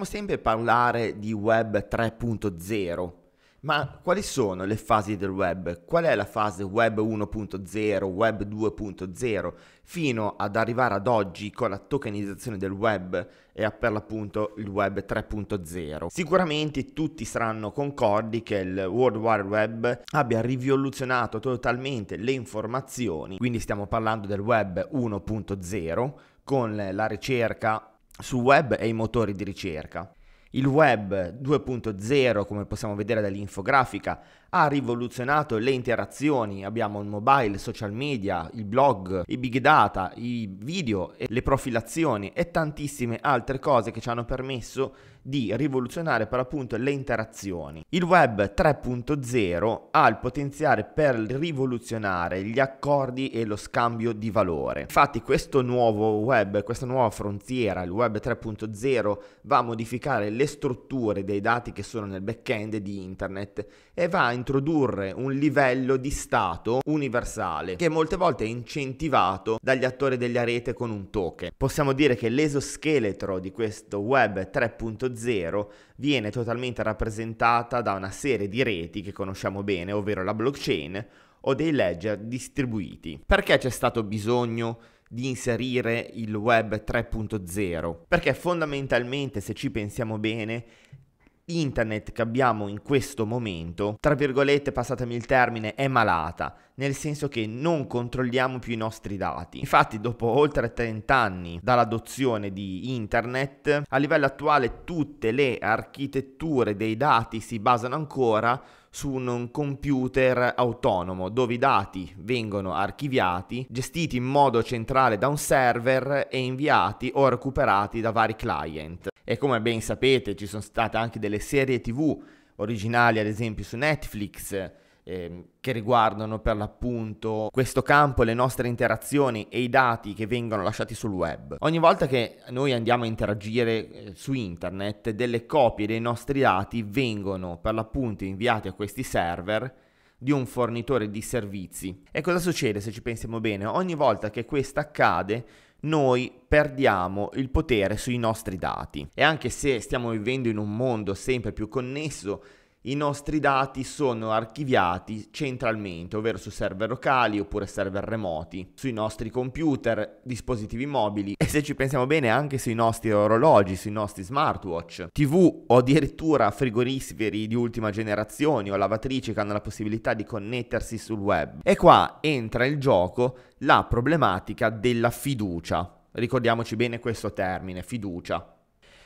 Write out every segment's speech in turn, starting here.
sentiamo sempre parlare di web 3.0, ma quali sono le fasi del web? Qual è la fase web 1.0, web 2.0, fino ad arrivare ad oggi con la tokenizzazione del web e per l'appunto il web 3.0? Sicuramente tutti saranno concordi che il World Wide Web abbia rivoluzionato totalmente le informazioni, quindi stiamo parlando del web 1.0 con la ricerca su web e i motori di ricerca. Il web 2.0, come possiamo vedere dall'infografica, ha rivoluzionato le interazioni, abbiamo il mobile, social media, il blog, i big data, i video, le profilazioni e tantissime altre cose che ci hanno permesso di rivoluzionare per appunto le interazioni. Il web 3.0 ha il potenziale per rivoluzionare gli accordi e lo scambio di valore. Infatti questo nuovo web, questa nuova frontiera, il web 3.0, va a modificare le strutture dei dati che sono nel back-end di internet e va a introdurre un livello di stato universale che molte volte è incentivato dagli attori della rete con un token. Possiamo dire che l'esoscheletro di questo web 3.0 viene totalmente rappresentata da una serie di reti che conosciamo bene, ovvero la blockchain o dei ledger distribuiti. Perché c'è stato bisogno di inserire il web 3.0? Perché fondamentalmente, se ci pensiamo bene, internet che abbiamo in questo momento, tra virgolette, passatemi il termine, è malata, nel senso che non controlliamo più i nostri dati. Infatti, dopo oltre 30 anni dall'adozione di internet, a livello attuale tutte le architetture dei dati si basano ancora su un computer autonomo dove i dati vengono archiviati, gestiti in modo centrale da un server e inviati o recuperati da vari client. E come ben sapete ci sono state anche delle serie tv originali, ad esempio su Netflix, ehm, che riguardano per l'appunto questo campo, le nostre interazioni e i dati che vengono lasciati sul web. Ogni volta che noi andiamo a interagire eh, su internet, delle copie dei nostri dati vengono per l'appunto inviate a questi server di un fornitore di servizi. E cosa succede se ci pensiamo bene? Ogni volta che questo accade, noi perdiamo il potere sui nostri dati. E anche se stiamo vivendo in un mondo sempre più connesso, i nostri dati sono archiviati centralmente, ovvero su server locali oppure server remoti, sui nostri computer, dispositivi mobili e se ci pensiamo bene anche sui nostri orologi, sui nostri smartwatch, tv o addirittura frigoriferi di ultima generazione o lavatrici che hanno la possibilità di connettersi sul web. E qua entra in gioco la problematica della fiducia. Ricordiamoci bene questo termine, fiducia.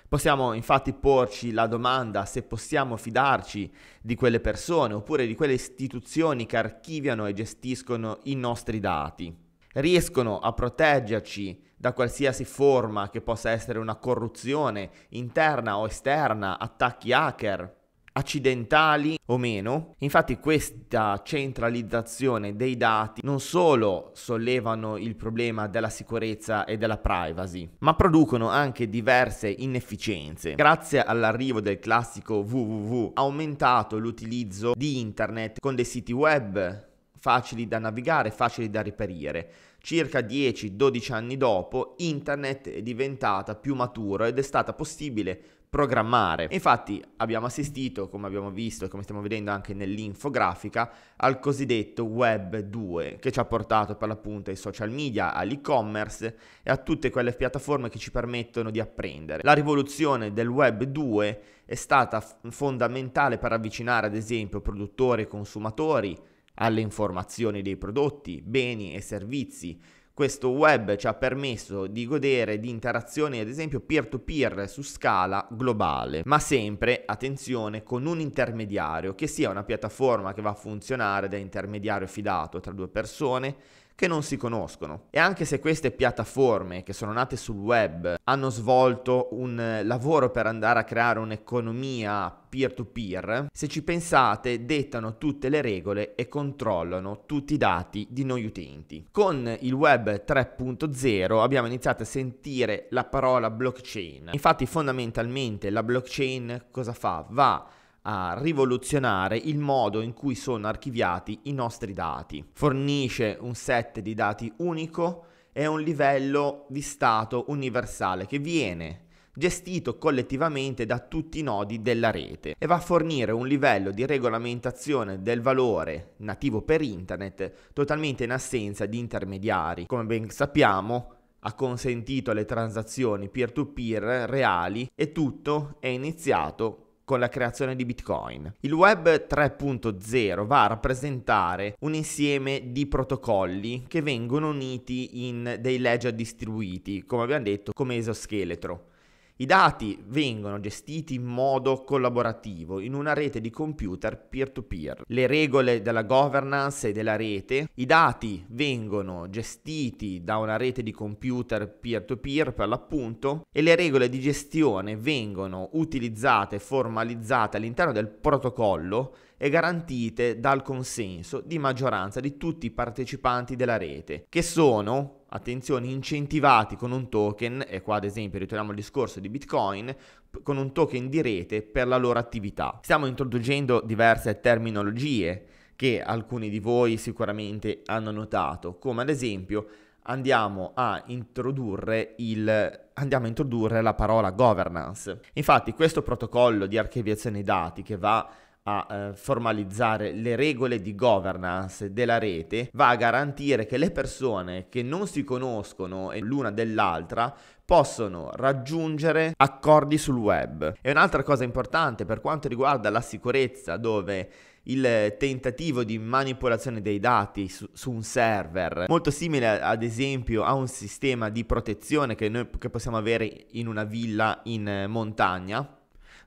Possiamo infatti porci la domanda se possiamo fidarci di quelle persone oppure di quelle istituzioni che archiviano e gestiscono i nostri dati. Riescono a proteggerci da qualsiasi forma che possa essere una corruzione interna o esterna, attacchi hacker, accidentali o meno. Infatti questa centralizzazione dei dati non solo sollevano il problema della sicurezza e della privacy, ma producono anche diverse inefficienze. Grazie all'arrivo del classico www ha aumentato l'utilizzo di internet con dei siti web facili da navigare, facili da reperire Circa 10-12 anni dopo, internet è diventata più matura ed è stata possibile programmare. Infatti abbiamo assistito, come abbiamo visto e come stiamo vedendo anche nell'infografica, al cosiddetto Web 2, che ci ha portato per l'appunto ai social media, all'e-commerce e a tutte quelle piattaforme che ci permettono di apprendere. La rivoluzione del Web 2 è stata fondamentale per avvicinare ad esempio produttori e consumatori alle informazioni dei prodotti, beni e servizi. Questo web ci ha permesso di godere di interazioni ad esempio peer-to-peer su scala globale, ma sempre, attenzione, con un intermediario, che sia una piattaforma che va a funzionare da intermediario fidato tra due persone, che non si conoscono. E anche se queste piattaforme che sono nate sul web hanno svolto un eh, lavoro per andare a creare un'economia peer-to-peer, se ci pensate dettano tutte le regole e controllano tutti i dati di noi utenti. Con il web 3.0 abbiamo iniziato a sentire la parola blockchain. Infatti fondamentalmente la blockchain cosa fa? Va a rivoluzionare il modo in cui sono archiviati i nostri dati. Fornisce un set di dati unico e un livello di stato universale che viene gestito collettivamente da tutti i nodi della rete e va a fornire un livello di regolamentazione del valore nativo per internet totalmente in assenza di intermediari. Come ben sappiamo, ha consentito le transazioni peer-to-peer reali e tutto è iniziato con la creazione di Bitcoin. Il Web 3.0 va a rappresentare un insieme di protocolli che vengono uniti in dei ledger distribuiti, come abbiamo detto, come esoscheletro. I dati vengono gestiti in modo collaborativo in una rete di computer peer-to-peer. Le regole della governance e della rete, i dati vengono gestiti da una rete di computer peer-to-peer per l'appunto e le regole di gestione vengono utilizzate e formalizzate all'interno del protocollo e garantite dal consenso di maggioranza di tutti i partecipanti della rete, che sono attenzione, incentivati con un token, e qua ad esempio ritorniamo al discorso di Bitcoin, con un token di rete per la loro attività. Stiamo introducendo diverse terminologie che alcuni di voi sicuramente hanno notato, come ad esempio andiamo a introdurre il andiamo a introdurre la parola governance. Infatti questo protocollo di archiviazione dati che va a eh, formalizzare le regole di governance della rete va a garantire che le persone che non si conoscono l'una dell'altra possono raggiungere accordi sul web. E un'altra cosa importante per quanto riguarda la sicurezza, dove il tentativo di manipolazione dei dati su, su un server, molto simile ad esempio a un sistema di protezione che noi che possiamo avere in una villa in eh, montagna,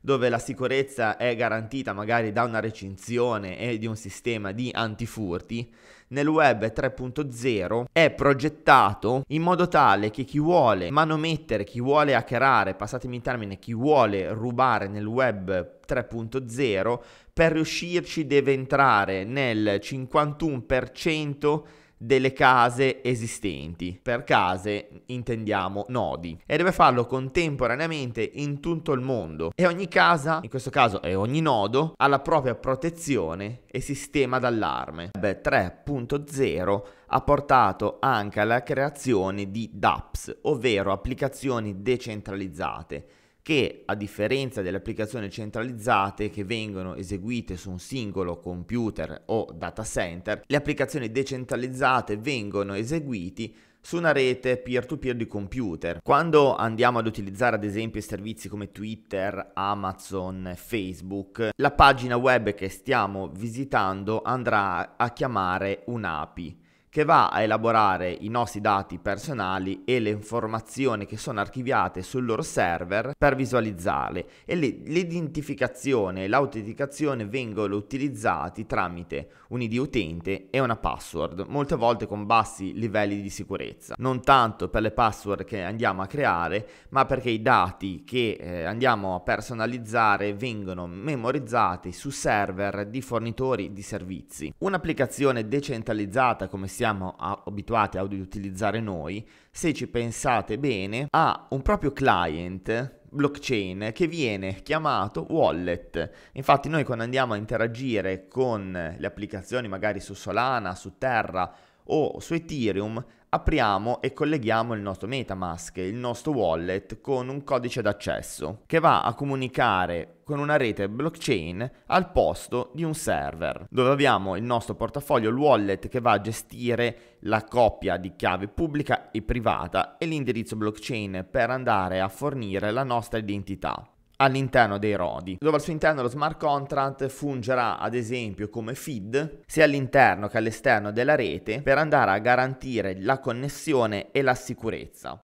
dove la sicurezza è garantita magari da una recinzione e di un sistema di antifurti, nel web 3.0 è progettato in modo tale che chi vuole manomettere, chi vuole hackerare, passatemi in termine, chi vuole rubare nel web 3.0, per riuscirci deve entrare nel 51% delle case esistenti. Per case intendiamo nodi e deve farlo contemporaneamente in tutto il mondo e ogni casa, in questo caso è ogni nodo, ha la propria protezione e sistema d'allarme. Web 3.0 ha portato anche alla creazione di DAPS, ovvero applicazioni decentralizzate che a differenza delle applicazioni centralizzate che vengono eseguite su un singolo computer o data center, le applicazioni decentralizzate vengono eseguite su una rete peer-to-peer di computer. Quando andiamo ad utilizzare ad esempio servizi come Twitter, Amazon, Facebook, la pagina web che stiamo visitando andrà a chiamare un'API che va a elaborare i nostri dati personali e le informazioni che sono archiviate sul loro server per visualizzarle e l'identificazione e l'autenticazione vengono utilizzati tramite un ID utente e una password, molte volte con bassi livelli di sicurezza, non tanto per le password che andiamo a creare, ma perché i dati che eh, andiamo a personalizzare vengono memorizzati su server di fornitori di servizi. Un'applicazione decentralizzata come siamo siamo a- abituati ad utilizzare noi, se ci pensate bene, ha un proprio client blockchain che viene chiamato wallet. Infatti noi quando andiamo a interagire con le applicazioni magari su Solana, su Terra o su Ethereum apriamo e colleghiamo il nostro Metamask, il nostro wallet, con un codice d'accesso che va a comunicare con una rete blockchain al posto di un server, dove abbiamo il nostro portafoglio, il wallet che va a gestire la coppia di chiave pubblica e privata e l'indirizzo blockchain per andare a fornire la nostra identità all'interno dei RODI, dove al suo interno lo smart contract fungerà ad esempio come feed sia all'interno che all'esterno della rete per andare a garantire la connessione e la sicurezza.